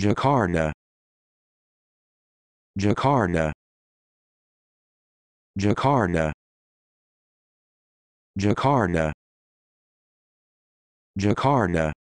Jakarta Jakarta Jakarta Jakarta Jakarta